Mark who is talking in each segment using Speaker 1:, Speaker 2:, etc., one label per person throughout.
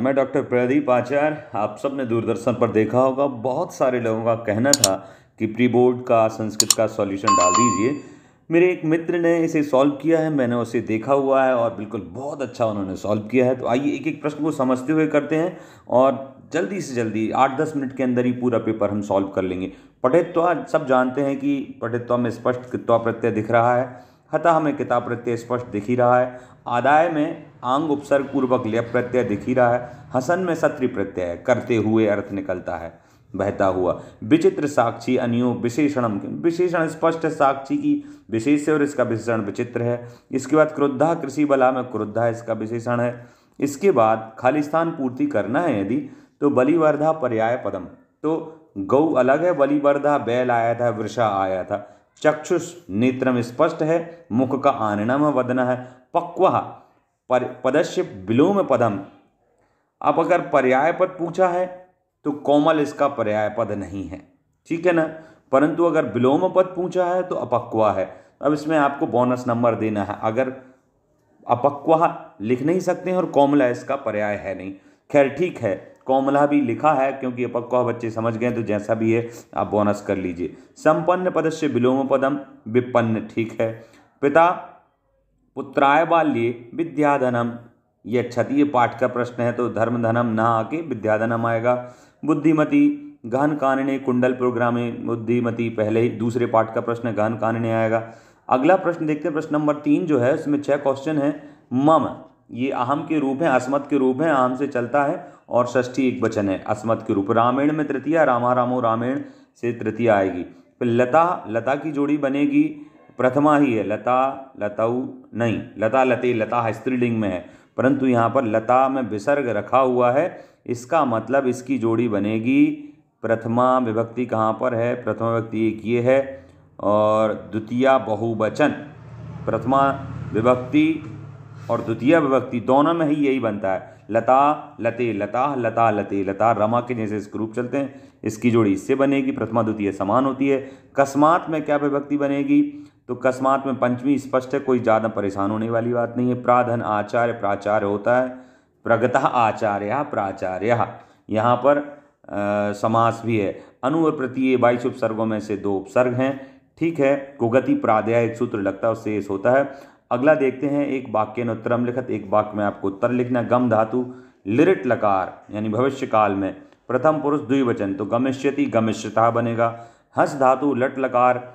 Speaker 1: मैं डॉक्टर प्रदीप आचार्य आप सब ने दूरदर्शन पर देखा होगा बहुत सारे लोगों का कहना था कि प्री बोर्ड का संस्कृत का सॉल्यूशन डाल दीजिए मेरे एक मित्र ने इसे सॉल्व किया है मैंने उसे देखा हुआ है और बिल्कुल बहुत अच्छा उन्होंने सॉल्व किया है तो आइए एक एक प्रश्न को समझते हुए करते हैं और जल्दी से जल्दी आठ दस मिनट के अंदर ही पूरा पेपर हम सॉल्व कर लेंगे पठित्वा सब जानते हैं कि पठित्व में स्पष्ट कित्वा प्रत्यय दिख रहा है हता हमें किताब प्रत्यय स्पष्ट दिख ही रहा है आदाय में आंग उपसर्ग पूर्वक लेप प्रत्यय दिख ही रहा है हसन में सत्र प्रत्यय करते हुए अर्थ निकलता है बहता हुआ विचित्र साक्षी अनियो विशेषणम विशेषण स्पष्ट है साक्षी की विशेष और इसका विशेषण विचित्र है इसके बाद क्रुद्धा कृषि बला में क्रुद्धा इसका विशेषण है इसके बाद खालिस्तान पूर्ति करना है यदि तो बलिवर्धा पर्याय पदम तो गौ अलग है बलिवर्धा बैल आया था वृषा आया था चक्षुष नेत्रम स्पष्ट है मुख का आनणम वदना है पक्वा पर पदस्य विलोम पदम अब अगर पर्याय पद पूछा है तो कोमल इसका पर्याय पद नहीं है ठीक है ना परंतु अगर विलोम पद पूछा है तो अपक्वा है अब इसमें आपको बोनस नंबर देना है अगर अपक्वा लिख नहीं सकते और कोमला इसका पर्याय है नहीं खैर ठीक है कोमला भी लिखा है क्योंकि अपक्वा बच्चे समझ गए तो जैसा भी है आप बोनस कर लीजिए संपन्न पदस्य विलोम पदम विपन्न ठीक है पिता पुत्राय बाल्ये विद्याधनम यह क्षतीय पाठ का प्रश्न है तो धर्म धनम न आके विद्याधनम आएगा बुद्धिमती गहन कानने कुंडल प्रोग्राम बुद्धिमती पहले ही दूसरे पाठ का प्रश्न गहन कानने आएगा अगला प्रश्न देखते हैं प्रश्न नंबर तीन जो है उसमें छः क्वेश्चन है मम ये अहम के रूप हैं अस्मत के रूप हैं आम से चलता है और षष्ठी एक वचन है अस्मत के रूप रामायण में तृतीया रामा रामो रामायण से तृतीया आएगी फिर लता लता की जोड़ी बनेगी प्रथमा ही है लता लताऊ नहीं लता लते लता स्त्रीलिंग में है परंतु यहाँ पर लता में विसर्ग रखा हुआ है इसका मतलब इसकी जोड़ी बनेगी प्रथमा विभक्ति कहाँ पर है प्रथमा विभक्ति एक ये है और द्वितीय बहुवचन प्रथमा विभक्ति और द्वितीय विभक्ति दोनों में ही यही बनता है लता लते लता लता लते लता रमा के जैसे इसके रूप चलते हैं इसकी जोड़ी इससे बनेगी प्रथमा द्वितीय समान होती है कस्मात में क्या विभक्ति बनेगी तो अकस्मात में पंचमी स्पष्ट है कोई ज़्यादा परेशान होने वाली बात नहीं है प्राधन आचार्य प्राचार्य होता है प्रगत आचार्य प्राचार्य यहाँ पर समास भी है अनु और प्रतीय बाईस उपसर्गों में से दो उपसर्ग हैं ठीक है कुगति प्राध्याय सूत्र लगता है उससे होता है अगला देखते हैं एक वाक्य ने उत्तरम लिखत एक वाक्य में आपको उत्तर लिखना गम धातु लिरिट लकार यानी भविष्य काल में प्रथम पुरुष द्विवचन तो गमिष्यति गमिष्यता बनेगा हंस धातु लट लकार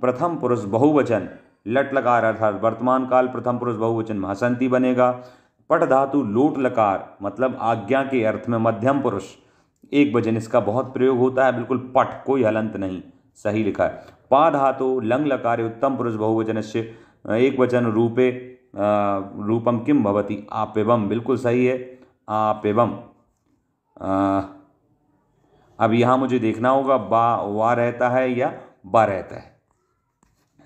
Speaker 1: प्रथम पुरुष बहुवचन लट लकार अर्थात वर्तमान काल प्रथम पुरुष बहुवचन में हसंती बनेगा पट धातु लोट लकार मतलब आज्ञा के अर्थ में मध्यम पुरुष एक वचन इसका बहुत प्रयोग होता है बिल्कुल पट कोई हलंत नहीं सही लिखा है पा धातु लंग लकार उत्तम पुरुष बहुवचन से एक वचन रूपे रूपम किम भवती एवं बिल्कुल सही है एवं अब यहाँ मुझे देखना होगा बा वा रहता है या बा रहता है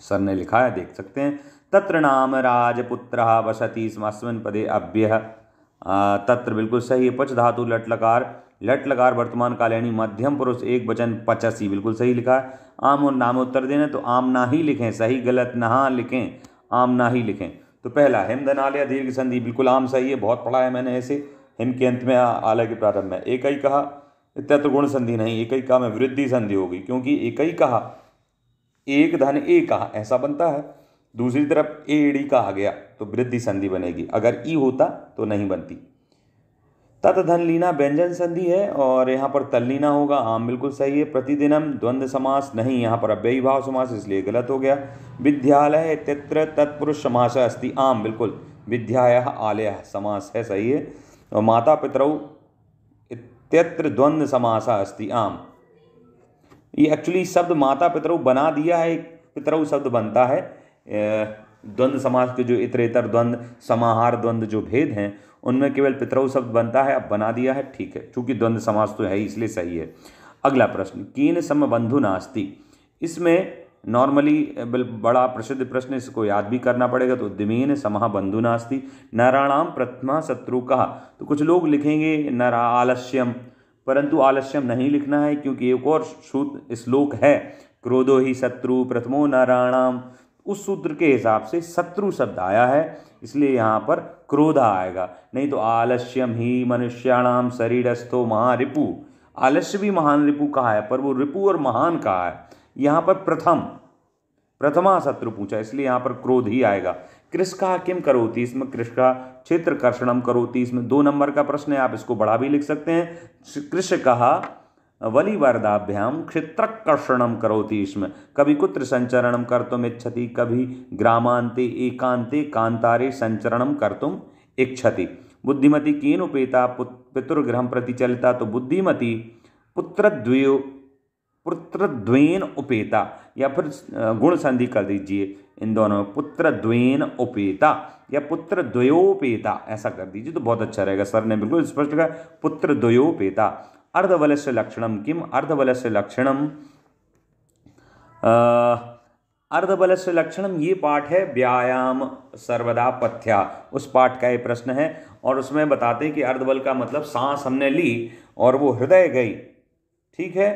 Speaker 1: सर ने लिखा है देख सकते हैं तत्र नाम राजपुत्र वसती स्मस्विन पदे अभ्य तत्र बिल्कुल सही है पच धातु लट लकार लट लकार वर्तमान काल यानी मध्यम पुरुष एक वचन पचासी बिल्कुल सही लिखा है आम और नाम उत्तर देने तो आम ना ही लिखें सही गलत नहा लिखें आम ना ही लिखें तो पहला हिम धनालय दीर्घ संधि बिल्कुल आम सही है बहुत पढ़ा है मैंने ऐसे हिम के अंत में आलय के प्रारंभ में एक ही कहा तत्व गुण संधि नहीं एक ही कहा में वृद्धि संधि होगी क्योंकि एक ही कहा एक धन ए कहा ऐसा बनता है दूसरी तरफ ए डी कहा गया तो वृद्धि संधि बनेगी अगर ई होता तो नहीं बनती तत् धन लीना व्यंजन संधि है और यहाँ पर तल लीना होगा आम बिल्कुल सही है प्रतिदिनम द्वंद्व समास नहीं यहाँ पर अव्ययी भाव समास इसलिए गलत हो गया विद्यालय तत्र तत्पुरुष समास अस्ति आम बिल्कुल विद्याय आलय समास है सही है और माता पितरौ इत्यत्र द्वंद्व समास अस्ति आम ये एक्चुअली शब्द माता पितरु बना दिया है पितरु शब्द बनता है द्वंद्व समाज के जो इतर द्वंद्व समाहार द्वंद्व जो भेद हैं उनमें केवल पितरऊ शब्द बनता है अब बना दिया है ठीक है चूंकि द्वंद्व समाज तो है ही इसलिए सही है अगला प्रश्न कीन सम बंधु नास्ति इसमें नॉर्मली बड़ा प्रसिद्ध प्रश्न इसको याद भी करना पड़ेगा तो उद्यमीन समह बंधु नास्ति नराणाम प्रथमा शत्रु कहा तो कुछ लोग लिखेंगे नरा आलस्यम परंतु आलस्यम नहीं लिखना है क्योंकि एक और श्लोक है क्रोधो ही शत्रु प्रथमो नाराणाम उस सूत्र के हिसाब से शत्रु शब्द आया है इसलिए यहाँ पर क्रोध आएगा नहीं तो आलस्यम ही मनुष्याणाम शरीरस्थो महारिपु आलस्य भी महान रिपु कहा है पर वो रिपु और महान कहा है यहाँ पर प्रथम प्रथमा शत्रु पूछा इसलिए यहाँ पर क्रोध ही आएगा कृष्का किम करोती इसमें कृष्का क्षेत्र कर्षणम करोती इसमें दो नंबर का प्रश्न है आप इसको बड़ा भी लिख सकते हैं कृष्ण कहा वली क्षेत्र कर्षणम करोती इसमें कभी कुत्र संचरणम तुम इच्छति कभी ग्रामांते एकांते कांतारे संचरणम तुम इच्छति बुद्धिमती केन उपेता पितुर्गृह प्रति चलिता तो बुद्धिमती पुत्र पुत्रद्वेन उपेता या फिर गुण संधि कर दीजिए इन दोनों में पुत्र द्वेन उपेता या पुत्र द्वयोपेता ऐसा कर दीजिए तो बहुत अच्छा रहेगा सर ने बिल्कुल स्पष्ट कहा पुत्र द्वयोपेता अर्धवलस्य लक्षणम किम अर्धवलस्य लक्षणम अर्धबलस्य लक्षणम ये पाठ है व्यायाम सर्वदा पथ्या उस पाठ का ये प्रश्न है और उसमें बताते हैं कि अर्धबल का मतलब सांस हमने ली और वो हृदय गई ठीक है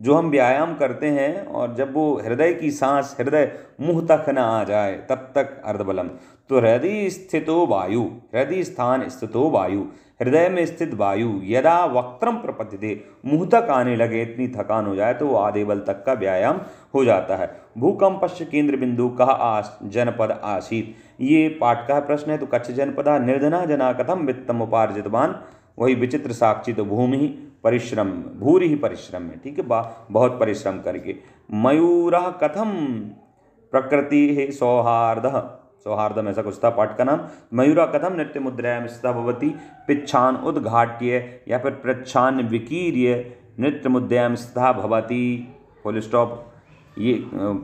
Speaker 1: जो हम व्यायाम करते हैं और जब वो हृदय की सांस हृदय मुंह तक ना आ जाए तब तक अर्धबलम तो हृदय स्थितो वायु हृदय स्थान स्थितो वायु हृदय में स्थित वायु यदा वक्त्रम दे मुँह तक आने लगे इतनी थकान हो जाए तो वो आधे बल तक का व्यायाम हो जाता है भूकंप केंद्र बिंदु कह आस जनपद आसीत ये पाठ का प्रश्न है तो कच्छ जनपद निर्धना जना कथम वित्तम उपार्जितवान वही विचित्र साक्षी तो भूमि परिश्रम भूरि ही परिश्रम है ठीक है बहुत परिश्रम करके मयूर कथम प्रकृति है सौहार्द सौहार्दम ऐसा कुछ था पाठ का नाम मयूरा कथम नृत्य मुद्रायाम भवती पिछान उद्घाट्य या फिर प्रच्छान विकीर्य नृत्य मुद्रायाम स्था भवती फुल स्टॉप ये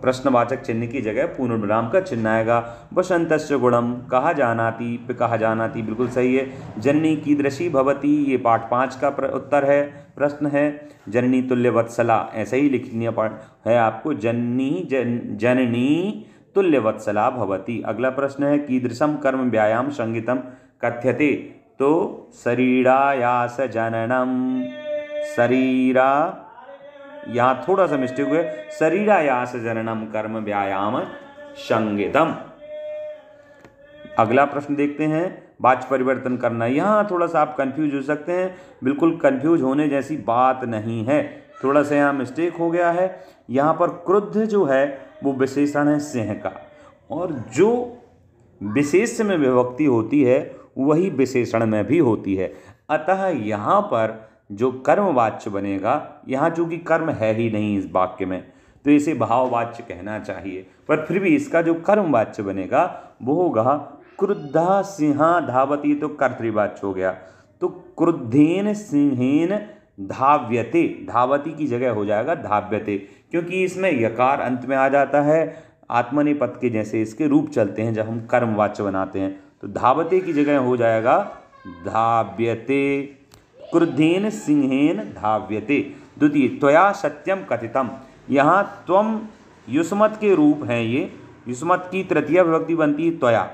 Speaker 1: प्रश्नवाचक चिन्ह की जगह पूर्णविराम का चिन्ह आएगा वसंत गुणम कहा जानाती पे कहा जानाती बिल्कुल सही है जननी कीदृशी भवती ये पाठ पाँच का उत्तर है प्रश्न है जननी तुल्य वत्सला ऐसे ही लिखनीय पाठ है आपको जननी जन जननी तुल्य वत्सला भवती अगला प्रश्न है कीदृशम कर्म व्यायाम संगीतम कथ्यते तो शरीरायास जननम शरीरा यहाँ थोड़ा सा मिस्टेक हुए शरीरायास जननम कर्म व्यायाम संगितम अगला प्रश्न देखते हैं वाच परिवर्तन करना यहाँ थोड़ा सा आप कंफ्यूज हो सकते हैं बिल्कुल कंफ्यूज होने जैसी बात नहीं है थोड़ा सा यहाँ मिस्टेक हो गया है यहाँ पर क्रुद्ध जो है वो विशेषण है सिंह का और जो विशेष में विभक्ति होती है वही विशेषण में भी होती है अतः यहाँ पर जो कर्मवाच्य बनेगा यहाँ चूंकि कर्म है ही नहीं इस वाक्य में तो इसे भाववाच्य कहना चाहिए पर फिर भी इसका जो कर्मवाच्य बनेगा वो होगा क्रुद्धा सिंहा धावती तो कर्तवाच्य हो गया तो क्रुद्धेन सिंहेन धाव्यते धावती की जगह हो जाएगा धाव्यते क्योंकि इसमें यकार अंत में आ जाता है आत्मनिपत के जैसे इसके रूप चलते हैं जब हम कर्मवाच्य बनाते हैं तो धावते की जगह हो जाएगा धाव्यते क्रुद्धेन सिंहेन धाव्यते द्वितीय त्वया सत्यम कथितम यहाँ त्वम युष्मत के रूप हैं ये युष्मत की तृतीय विभक्ति बनती है त्वया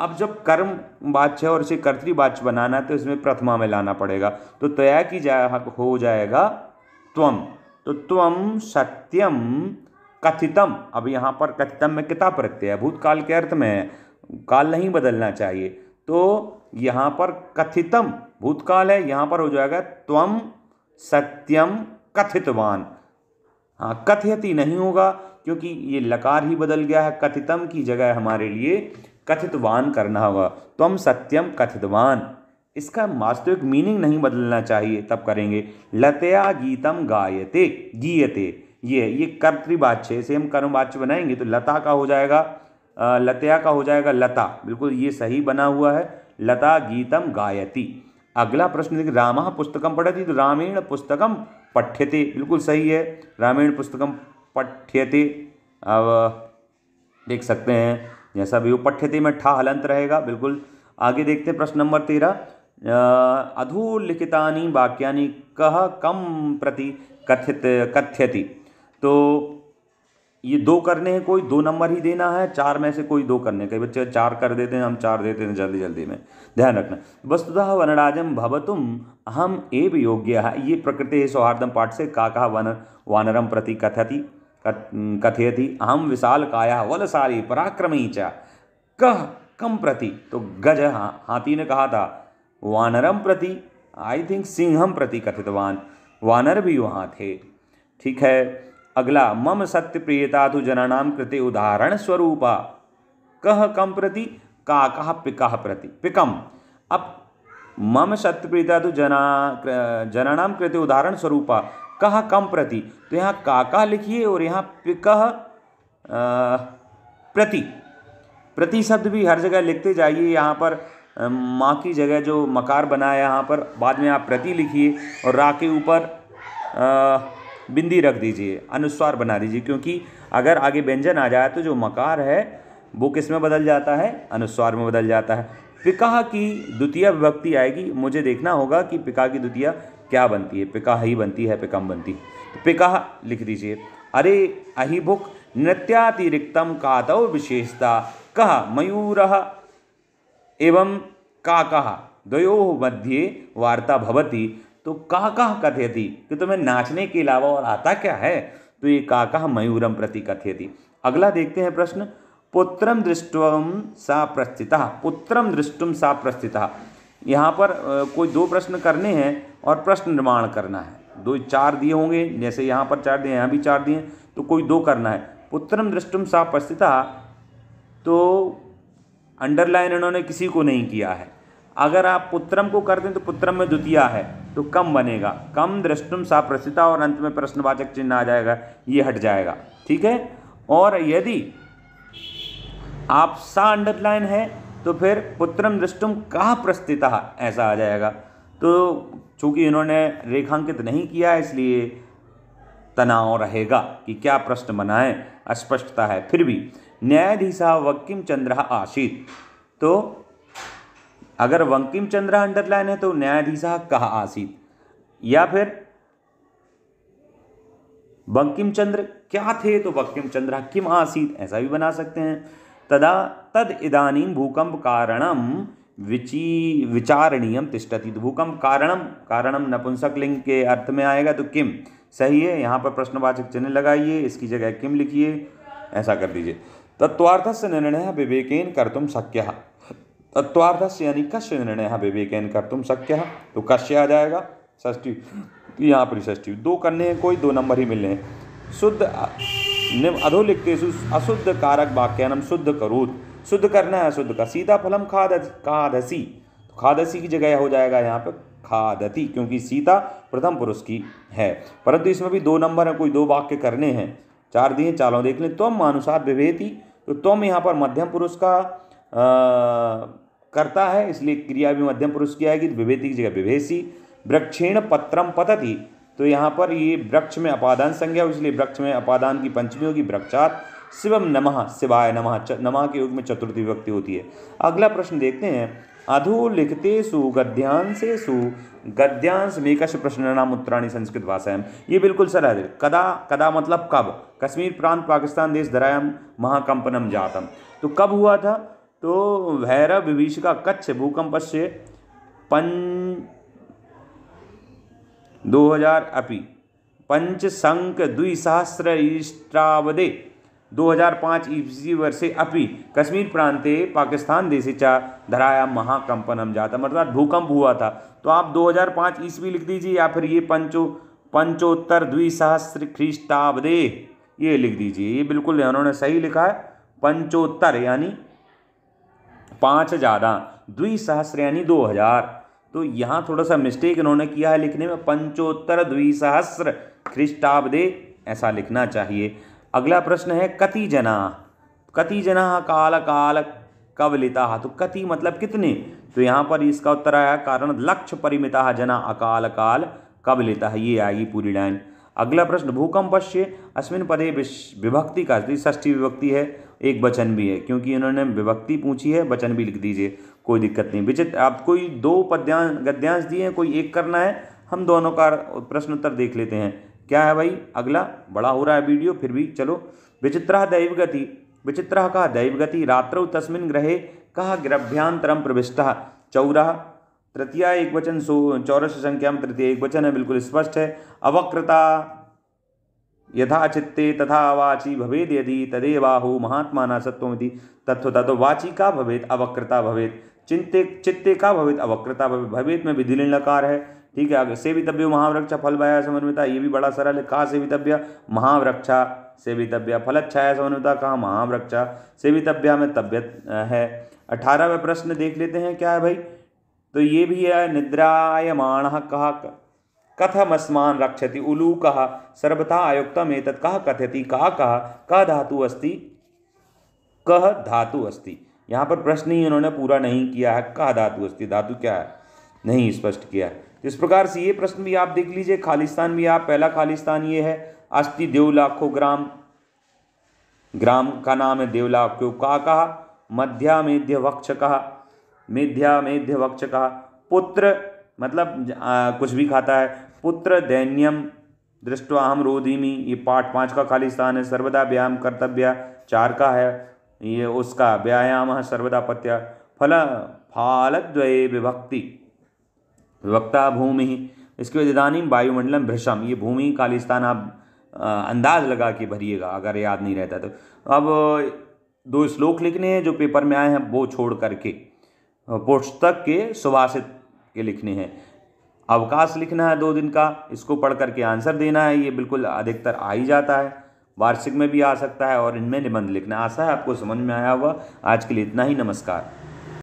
Speaker 1: अब जब कर्म बाच्य और इसे कर्तृवाच्य बनाना है तो इसमें प्रथमा में लाना पड़ेगा तो त्वया की जा हो जाएगा त्वम तो त्वम सत्यम कथितम अब यहाँ पर कथितम में किताब प्रत्यय भूतकाल के अर्थ में है काल नहीं बदलना चाहिए तो यहाँ पर कथितम भूतकाल है यहाँ पर हो जाएगा त्वम सत्यम कथितवान हाँ कथयति नहीं होगा क्योंकि ये लकार ही बदल गया है कथितम की जगह हमारे लिए कथितवान करना होगा त्वम सत्यम कथितवान इसका वास्तविक मीनिंग नहीं बदलना चाहिए तब करेंगे लतया गीतम गायते गीयते ये ये कर्तृवाच्य से हम कर्मवाच्य बनाएंगे तो लता का हो जाएगा लतया का हो जाएगा लता बिल्कुल ये सही बना हुआ है लता गीतम गायती अगला प्रश्न देखिए राम पुस्तकम पढ़ती तो रामेण पुस्तकम पठ्यते बिल्कुल सही है रामेण पुस्तकम पठ्यते अब देख सकते हैं जैसा भी वो पठ्यते में ठा हलंत रहेगा बिल्कुल आगे देखते हैं प्रश्न नंबर तेरह अधोलिखिता वाक्यानि कह कम प्रति कथित कथ्यति तो ये दो करने हैं कोई दो नंबर ही देना है चार में से कोई दो करने कई बच्चे चार कर देते हैं हम चार देते हैं जल्दी जल्दी में ध्यान रखना वस्तुतः वनराजम भवतुम अहम एव योग्य है ये प्रकृति सौहार्दम पाठ से कहा वन वानरम प्रति कथति कथयती अहम विशाल काया वलसारी पराक्रमी च कह कम प्रति तो गज हा, हाथी ने कहा था वानरम प्रति आई थिंक सिंहम प्रति कथितवान वानर भी वहाँ थे ठीक है अगला मम सत्य प्रियता तो जनानाम कृते उदाहरण स्वरूप कह कम प्रति का कह पिकाह प्रति पिकम अब मम सत्य प्रियता तो जना जनानाम कृते उदाहरण स्वरूप कह कम प्रति तो यहाँ काका लिखिए और यहाँ पिकह प्रति प्रति शब्द भी हर जगह लिखते जाइए यहाँ पर माँ की जगह जो मकार बना है यहाँ पर बाद में आप प्रति लिखिए और रा के ऊपर बिंदी रख दीजिए अनुस्वार बना दीजिए क्योंकि अगर आगे व्यंजन आ जाए तो जो मकार है वो किस में बदल जाता है अनुस्वार में बदल जाता है पिका की द्वितीय विभक्ति आएगी मुझे देखना होगा कि पिका की द्वितीय क्या बनती है पिकाह ही बनती है पिकम बनती है तो पिकाह लिख दीजिए अरे अहिभुक नृत्यातिरिक्तम कातव विशेषता कह मयूर एवं काकः द्वयोः मध्ये वार्ता भवती तो कह कथे थी कि तुम्हें नाचने के अलावा और आता क्या है तो ये कह कह मयूरम प्रति थी अगला देखते हैं प्रश्न पुत्रम दृष्टम सा प्रस्थिता पुत्रम दृष्टुम सा प्रस्थिता यहाँ पर कोई दो प्रश्न करने हैं और प्रश्न निर्माण करना है दो चार दिए होंगे जैसे यहाँ पर चार दिए यहाँ भी चार दिए तो कोई दो करना है पुत्रम दृष्टुम सा प्रस्थिता तो अंडरलाइन इन्होंने किसी को नहीं किया है अगर आप पुत्रम को कर दें तो पुत्रम में द्वितीय है तो कम बनेगा कम दृष्टुम सा साप्रसिता और अंत में प्रश्नवाचक चिन्ह आ जाएगा ये हट जाएगा ठीक है और यदि आप सा अंडरलाइन है तो फिर पुत्रम दृष्टुम कहा प्रस्थिता ऐसा आ जाएगा तो चूंकि इन्होंने रेखांकित नहीं किया इसलिए तनाव रहेगा कि क्या प्रश्न बनाए अस्पष्टता है फिर भी न्यायाधीशा वकीम चंद्र आशीत तो अगर वंकिम चंद्रा अंडरलाइन है तो न्यायाधीश कहा आसीत या फिर वंकिम चंद्र क्या थे तो वंकिम चंद्र किम आसीत ऐसा भी बना सकते हैं तदा तद इदानी भूकंप कारणम विची विचारणीय तिष्ठती तो भूकंप कारणम कारणम नपुंसक लिंग के अर्थ में आएगा तो किम सही है यहाँ पर प्रश्नवाचक चिन्ह लगाइए इसकी जगह किम लिखिए ऐसा कर दीजिए तत्वार्थ से निर्णय विवेकेन कर्तुम शक्य तत्वार्थ यानी कश्य निर्णय विवेक कर तुम शक्य है तो कश्य आ जाएगा षष्टि यहाँ पर षष्टि दो करने हैं कोई दो नंबर ही मिलने शुद्ध निम अधोलिखतेषु अशुद्ध कारक वाक्यानम शुद्ध करोत शुद्ध करना है शुद्ध का सीधा फलम खाद खादसी तो खादसी की जगह हो जाएगा यहाँ पर खादति क्योंकि सीता प्रथम पुरुष की है परंतु इसमें भी दो नंबर हैं कोई दो वाक्य करने हैं चार दिए चालों देख लें तुम अनुसार विभेदी तो तुम यहाँ पर मध्यम पुरुष का आ, करता है इसलिए क्रिया भी मध्यम पुरुष की आएगी तो विभेति की जगह विभेसी वृक्षेण पत्रम पतति तो यहाँ पर ये वृक्ष में अपादान संज्ञा हो इसलिए वृक्ष में अपादान की पंचमी होगी वृक्षात शिवम नमः शिवाय नमः नमः के युग में चतुर्थी विभक्ति होती है अगला प्रश्न देखते हैं अधो लिखते सु सु गद्यांश मेकश प्रश्न नाम उत्तराणी संस्कृत भाषायाम ये बिल्कुल सर है कदा कदा मतलब कब कश्मीर प्रांत पाकिस्तान देश धरायाम महाकंपनम जातम तो कब हुआ था तो भैरव विभीषिका कच्छ भूकंप से पं दो हजार अपि पंचशंक द्विसहस्र हजार पाँच ईस्वी वर्षे अपि कश्मीर प्रांते पाकिस्तान देशे चा धराया महाकंपनम जाता अर्थात भूकंप हुआ था तो आप 2005 ईस्वी लिख दीजिए या फिर ये पंचो पंचोत्तर द्विसहस्र ख्रीष्टाब्दे ये लिख दीजिए ये बिल्कुल उन्होंने सही लिखा है पंचोत्तर यानी पाँच ज़्यादा द्विसहस्र यानी दो हज़ार तो यहाँ थोड़ा सा मिस्टेक इन्होंने किया है लिखने में पंचोत्तर द्विसहस्र ख्रिस्टाब्दे ऐसा लिखना चाहिए अगला प्रश्न है कति जना कति जना काल काल कवलिता तो कति मतलब कितने तो यहाँ पर इसका उत्तर आया कारण लक्ष्य परिमिता जना अकाल काल कब है ये आएगी पूरी लाइन अगला प्रश्न भूकंपश्य अश्विन पदे विभक्ति का ष्ठी विभक्ति है एक वचन भी है क्योंकि इन्होंने विभक्ति पूछी है वचन भी लिख दीजिए कोई दिक्कत नहीं विचित्र आप कोई दो पद्यांश गद्यांश दिए हैं कोई एक करना है हम दोनों का प्रश्न उत्तर देख लेते हैं क्या है भाई अगला बड़ा हो रहा है वीडियो फिर भी चलो विचित्रा दैव गति विचित्रा कहा दैव गति रात्रो तस्मिन ग्रहे कहा ग्रभ्यांतरम प्रविष्ट चौराह तृतीय एक वचन सो चौरस संख्या में तृतीय एक वचन है बिल्कुल स्पष्ट है अवक्रता यथा चित्ते तथा वाची भवेद यदि तदेवाहु महात्मा न सत्वमिति तत्वता तो वाची का भवेद अवक्रता भवेद चिंते चित्ते का भवेद अवक्रता भवेद भवेद में विधि लकार है ठीक है आगे सेवितव्य महावृक्षा फल भया समन्वता ये भी बड़ा सरल है कहा सेवितव्य महावृक्षा सेवितव्य फल छाया समन्वता कहा महावृक्षा सेवितव्या में तब्यत है अठारहवें प्रश्न देख लेते हैं क्या है भाई तो ये भी है निद्रायमाण कहा कथम अस्मान रक्षति उलू कहा सर्वथा आयुक्तम एत कह कथ्यति का कह क धातु अस्ति कह धातु अस्ति यहाँ पर प्रश्न ही उन्होंने पूरा नहीं किया है कह धातु अस्ति धातु क्या है नहीं स्पष्ट किया है इस प्रकार से ये प्रश्न भी आप देख लीजिए खालिस्तान भी आप पहला खालिस्तान ये है अस्थि देव लाखों ग्राम ग्राम का नाम है देवलाख्यो का कहा मध्या मेध्य वक्ष कहा मेध्या मेध्य वक्ष कहा पुत्र मतलब आ, कुछ भी खाता है पुत्र दैन्यम दृष्टवा अहम रोधिमी ये पाठ पाँच का खाली स्थान है सर्वदा व्यायाम कर्तव्य चार का है ये उसका व्यायाम सर्वदा पत्य फल फालद्वय विभक्ति विभक्ता भूमि इसके बाद इधानी वायुमंडलम भृषम ये भूमि खाली स्थान आप अंदाज लगा के भरिएगा अगर याद नहीं रहता तो अब दो श्लोक लिखने हैं जो पेपर में आए हैं वो छोड़ करके पुस्तक के सुभाषित के लिखने हैं अवकाश लिखना है दो दिन का इसको पढ़ करके आंसर देना है ये बिल्कुल अधिकतर आ ही जाता है वार्षिक में भी आ सकता है और इनमें निबंध लिखना आशा है आपको समझ में आया हुआ आज के लिए इतना ही नमस्कार